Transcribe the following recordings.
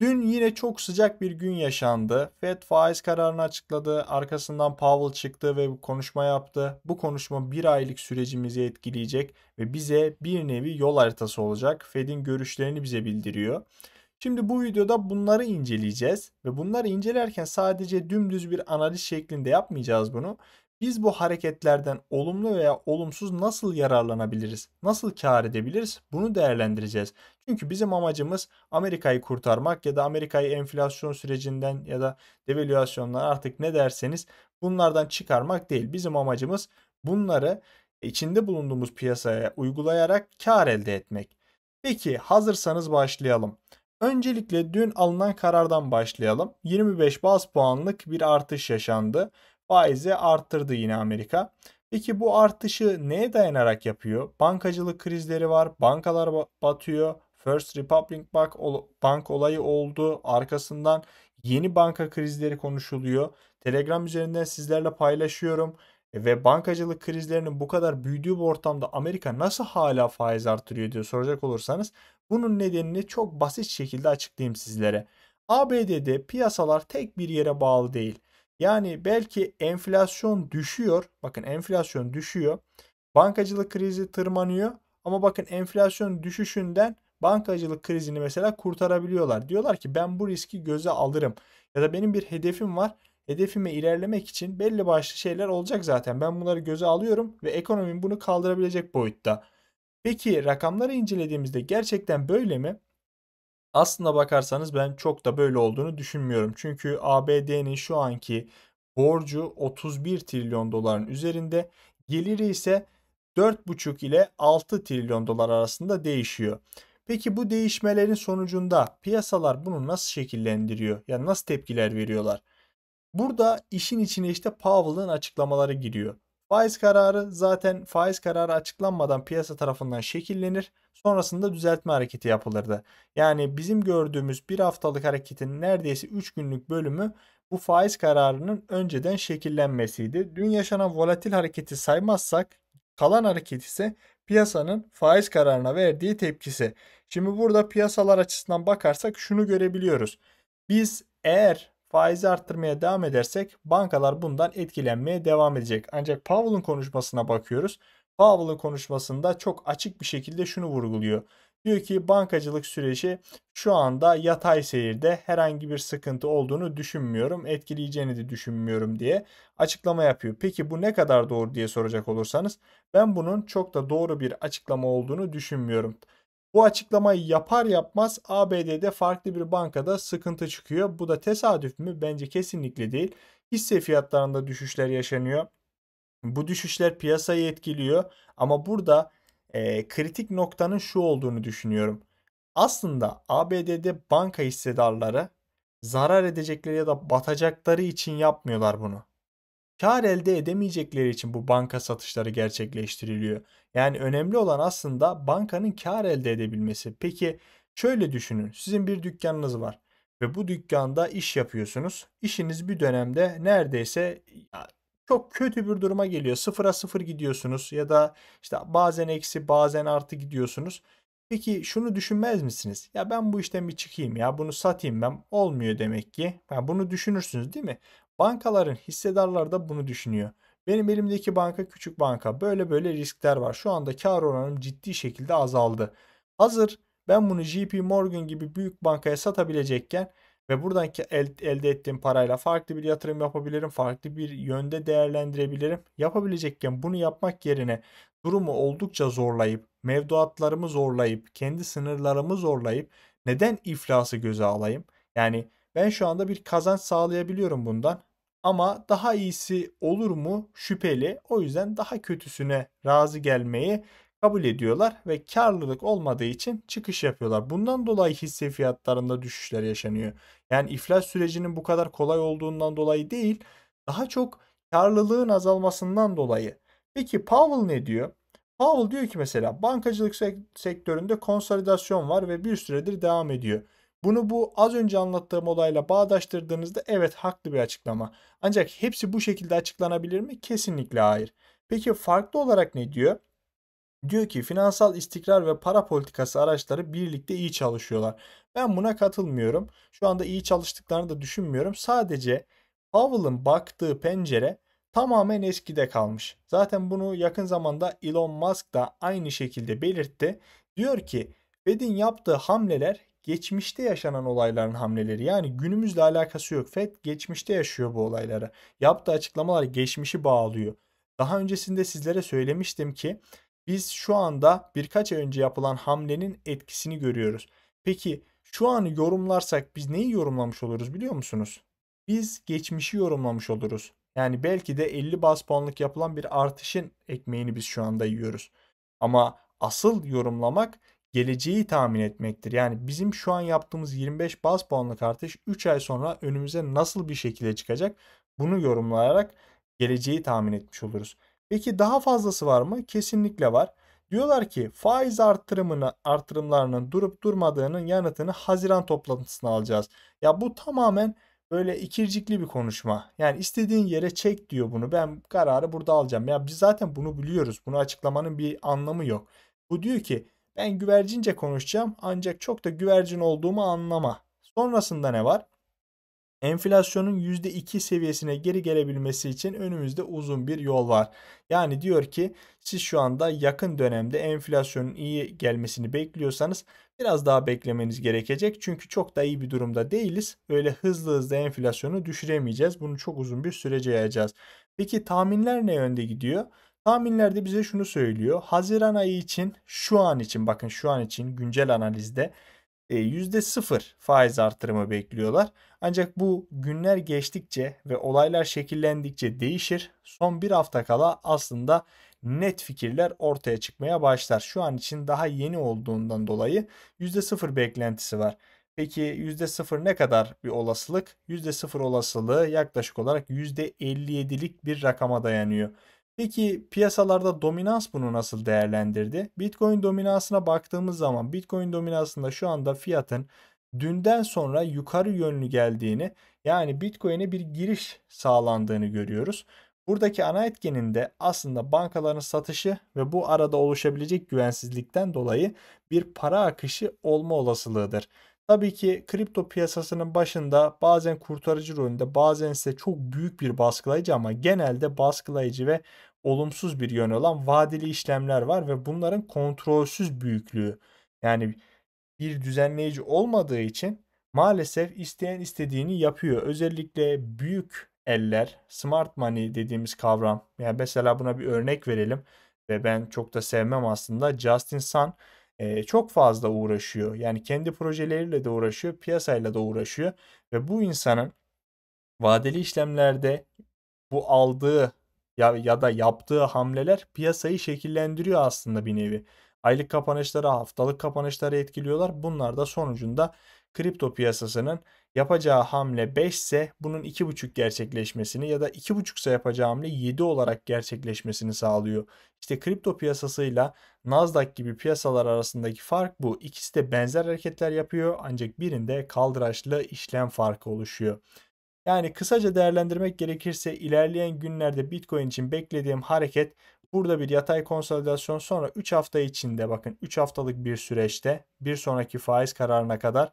Dün yine çok sıcak bir gün yaşandı. Fed faiz kararını açıkladı. Arkasından Powell çıktı ve konuşma yaptı. Bu konuşma bir aylık sürecimizi etkileyecek ve bize bir nevi yol haritası olacak. Fed'in görüşlerini bize bildiriyor. Şimdi bu videoda bunları inceleyeceğiz ve bunları incelerken sadece dümdüz bir analiz şeklinde yapmayacağız bunu. Biz bu hareketlerden olumlu veya olumsuz nasıl yararlanabiliriz? Nasıl kar edebiliriz? Bunu değerlendireceğiz. Çünkü bizim amacımız Amerika'yı kurtarmak ya da Amerika'yı enflasyon sürecinden ya da devalüasyonlar artık ne derseniz bunlardan çıkarmak değil. Bizim amacımız bunları içinde bulunduğumuz piyasaya uygulayarak kar elde etmek. Peki hazırsanız başlayalım. Öncelikle dün alınan karardan başlayalım. 25 baz puanlık bir artış yaşandı. Faizi arttırdı yine Amerika. Peki bu artışı neye dayanarak yapıyor? Bankacılık krizleri var, bankalar batıyor, First Republic Bank, ol bank olayı oldu. Arkasından yeni banka krizleri konuşuluyor. Telegram üzerinden sizlerle paylaşıyorum ve bankacılık krizlerinin bu kadar büyüdüğü bir ortamda Amerika nasıl hala faiz artırıyor diye soracak olursanız bunun nedenini çok basit şekilde açıklayayım sizlere. ABD'de piyasalar tek bir yere bağlı değil. Yani belki enflasyon düşüyor. Bakın enflasyon düşüyor. Bankacılık krizi tırmanıyor. Ama bakın enflasyon düşüşünden bankacılık krizini mesela kurtarabiliyorlar. Diyorlar ki ben bu riski göze alırım ya da benim bir hedefim var. Hedefime ilerlemek için belli başlı şeyler olacak zaten. Ben bunları göze alıyorum ve ekonomim bunu kaldırabilecek boyutta. Peki rakamları incelediğimizde gerçekten böyle mi? Aslına bakarsanız ben çok da böyle olduğunu düşünmüyorum. Çünkü ABD'nin şu anki borcu 31 trilyon doların üzerinde, geliri ise 4,5 ile 6 trilyon dolar arasında değişiyor. Peki bu değişmelerin sonucunda piyasalar bunu nasıl şekillendiriyor? Yani nasıl tepkiler veriyorlar? Burada işin içine işte Powell'ın açıklamaları giriyor. Faiz kararı zaten faiz kararı açıklanmadan piyasa tarafından şekillenir. Sonrasında düzeltme hareketi yapılırdı. Yani bizim gördüğümüz bir haftalık hareketin neredeyse 3 günlük bölümü bu faiz kararının önceden şekillenmesiydi. Dün yaşanan volatil hareketi saymazsak kalan hareket ise piyasanın faiz kararına verdiği tepkisi. Şimdi burada piyasalar açısından bakarsak şunu görebiliyoruz. Biz eğer faizi arttırmaya devam edersek bankalar bundan etkilenmeye devam edecek. Ancak Powell'ın konuşmasına bakıyoruz. Powell'ın konuşmasında çok açık bir şekilde şunu vurguluyor. Diyor ki bankacılık süreci şu anda yatay seyirde herhangi bir sıkıntı olduğunu düşünmüyorum. Etkileyeceğini de düşünmüyorum diye açıklama yapıyor. Peki bu ne kadar doğru diye soracak olursanız ben bunun çok da doğru bir açıklama olduğunu düşünmüyorum. Bu açıklamayı yapar yapmaz ABD'de farklı bir bankada sıkıntı çıkıyor. Bu da tesadüf mü? Bence kesinlikle değil. Hisse fiyatlarında düşüşler yaşanıyor. Bu düşüşler piyasayı etkiliyor ama burada e, kritik noktanın şu olduğunu düşünüyorum. Aslında ABD'de banka hissedarları zarar edecekleri ya da batacakları için yapmıyorlar bunu. Kar elde edemeyecekleri için bu banka satışları gerçekleştiriliyor. Yani önemli olan aslında bankanın kar elde edebilmesi. Peki şöyle düşünün. Sizin bir dükkanınız var ve bu dükkanda iş yapıyorsunuz. İşiniz bir dönemde neredeyse çok kötü bir duruma geliyor. Sıfıra sıfır gidiyorsunuz ya da işte bazen eksi bazen artı gidiyorsunuz. Peki şunu düşünmez misiniz? Ya ben bu işten bir çıkayım ya bunu satayım ben olmuyor demek ki. Yani bunu düşünürsünüz değil mi? Bankaların hissedarlar da bunu düşünüyor. Benim elimdeki banka küçük banka böyle böyle riskler var. Şu anda kar oranım ciddi şekilde azaldı. Hazır ben bunu JP Morgan gibi büyük bankaya satabilecekken ve buradan el, elde ettiğim parayla farklı bir yatırım yapabilirim. Farklı bir yönde değerlendirebilirim. Yapabilecekken bunu yapmak yerine durumu oldukça zorlayıp, mevduatlarımı zorlayıp, kendi sınırlarımı zorlayıp neden iflası göze alayım? Yani ben şu anda bir kazanç sağlayabiliyorum bundan ama daha iyisi olur mu şüpheli. O yüzden daha kötüsüne razı gelmeyi kabul ediyorlar ve karlılık olmadığı için çıkış yapıyorlar. Bundan dolayı hisse fiyatlarında düşüşler yaşanıyor. Yani iflas sürecinin bu kadar kolay olduğundan dolayı değil, daha çok karlılığın azalmasından dolayı. Peki Powell ne diyor? Powell diyor ki mesela bankacılık sektöründe konsolidasyon var ve bir süredir devam ediyor. Bunu bu az önce anlattığım olayla bağdaştırdığınızda evet haklı bir açıklama. Ancak hepsi bu şekilde açıklanabilir mi? Kesinlikle hayır. Peki farklı olarak ne diyor? Diyor ki finansal istikrar ve para politikası araçları birlikte iyi çalışıyorlar. Ben buna katılmıyorum. Şu anda iyi çalıştıklarını da düşünmüyorum. Sadece Powell'ın baktığı pencere tamamen eskide kalmış. Zaten bunu yakın zamanda Elon Musk da aynı şekilde belirtti. Diyor ki Fed'in yaptığı hamleler geçmişte yaşanan olayların hamleleri. Yani günümüzle alakası yok. Fed geçmişte yaşıyor bu olayları. Yaptığı açıklamalar geçmişi bağlıyor. Daha öncesinde sizlere söylemiştim ki biz şu anda birkaç ay önce yapılan hamlenin etkisini görüyoruz. Peki şu anı yorumlarsak biz neyi yorumlamış oluruz biliyor musunuz? Biz geçmişi yorumlamış oluruz. Yani belki de 50 bas puanlık yapılan bir artışın ekmeğini biz şu anda yiyoruz. Ama asıl yorumlamak geleceği tahmin etmektir. Yani bizim şu an yaptığımız 25 bas puanlık artış 3 ay sonra önümüze nasıl bir şekilde çıkacak bunu yorumlayarak geleceği tahmin etmiş oluruz. Peki daha fazlası var mı? Kesinlikle var. Diyorlar ki faiz artırımını artırımlarının durup durmadığının yanıtını Haziran toplantısına alacağız. Ya bu tamamen böyle ikircikli bir konuşma. Yani istediğin yere çek diyor bunu. Ben kararı burada alacağım. Ya biz zaten bunu biliyoruz. Bunu açıklamanın bir anlamı yok. Bu diyor ki ben güvercince konuşacağım ancak çok da güvercin olduğumu anlama. Sonrasında ne var? enflasyonun %2 seviyesine geri gelebilmesi için önümüzde uzun bir yol var. Yani diyor ki siz şu anda yakın dönemde enflasyonun iyi gelmesini bekliyorsanız biraz daha beklemeniz gerekecek. Çünkü çok da iyi bir durumda değiliz. Öyle hızlı hızlı enflasyonu düşüremeyeceğiz. Bunu çok uzun bir sürece yayacağız. Peki tahminler ne yönde gidiyor? Tahminler de bize şunu söylüyor. Haziran ayı için şu an için bakın şu an için güncel analizde %0 e, faiz artırımı bekliyorlar. Ancak bu günler geçtikçe ve olaylar şekillendikçe değişir. Son bir hafta kala aslında net fikirler ortaya çıkmaya başlar. Şu an için daha yeni olduğundan dolayı %0 beklentisi var. Peki %0 ne kadar bir olasılık? %0 olasılığı yaklaşık olarak %57'lik bir rakama dayanıyor. Peki piyasalarda dominans bunu nasıl değerlendirdi? Bitcoin dominansına baktığımız zaman Bitcoin dominansında şu anda fiyatın dünden sonra yukarı yönlü geldiğini yani Bitcoin'e bir giriş sağlandığını görüyoruz. Buradaki ana etkenin de aslında bankaların satışı ve bu arada oluşabilecek güvensizlikten dolayı bir para akışı olma olasılığıdır. Tabii ki kripto piyasasının başında bazen kurtarıcı rolünde bazen ise çok büyük bir baskılayıcı ama genelde baskılayıcı ve olumsuz bir yönü olan vadeli işlemler var ve bunların kontrolsüz büyüklüğü yani bir düzenleyici olmadığı için maalesef isteyen istediğini yapıyor. Özellikle büyük eller, smart money dediğimiz kavram. Yani mesela buna bir örnek verelim ve ben çok da sevmem aslında Justin Sun e, çok fazla uğraşıyor. Yani kendi projeleriyle de uğraşıyor, piyasayla da uğraşıyor ve bu insanın vadeli işlemlerde bu aldığı ya, ya da yaptığı hamleler piyasayı şekillendiriyor aslında bir nevi. Aylık kapanışları, haftalık kapanışları etkiliyorlar. Bunlar da sonucunda kripto piyasasının yapacağı hamle 5 ise bunun 2.5 gerçekleşmesini ya da 2.5 ise yapacağı hamle 7 olarak gerçekleşmesini sağlıyor. İşte kripto piyasasıyla Nasdaq gibi piyasalar arasındaki fark bu. İkisi de benzer hareketler yapıyor ancak birinde kaldıraçlı işlem farkı oluşuyor. Yani kısaca değerlendirmek gerekirse ilerleyen günlerde Bitcoin için beklediğim hareket burada bir yatay konsolidasyon sonra 3 hafta içinde bakın 3 haftalık bir süreçte bir sonraki faiz kararına kadar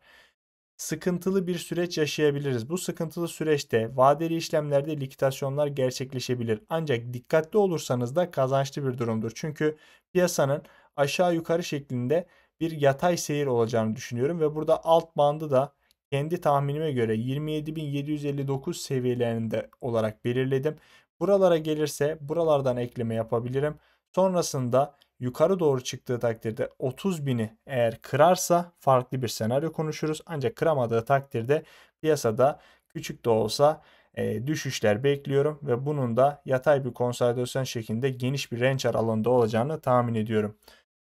sıkıntılı bir süreç yaşayabiliriz. Bu sıkıntılı süreçte vadeli işlemlerde likitasyonlar gerçekleşebilir. Ancak dikkatli olursanız da kazançlı bir durumdur. Çünkü piyasanın aşağı yukarı şeklinde bir yatay seyir olacağını düşünüyorum ve burada alt bandı da kendi tahminime göre 27.759 seviyelerinde olarak belirledim. Buralara gelirse buralardan ekleme yapabilirim. Sonrasında yukarı doğru çıktığı takdirde 30.000'i eğer kırarsa farklı bir senaryo konuşuruz. Ancak kıramadığı takdirde piyasada küçük de olsa e, düşüşler bekliyorum ve bunun da yatay bir konsolidasyon şeklinde geniş bir range aralığında olacağını tahmin ediyorum.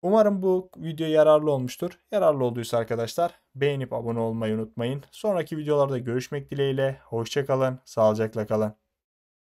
Umarım bu video yararlı olmuştur. Yararlı olduysa arkadaşlar beğenip abone olmayı unutmayın. Sonraki videolarda görüşmek dileğiyle. Hoşçakalın, sağlıcakla kalın.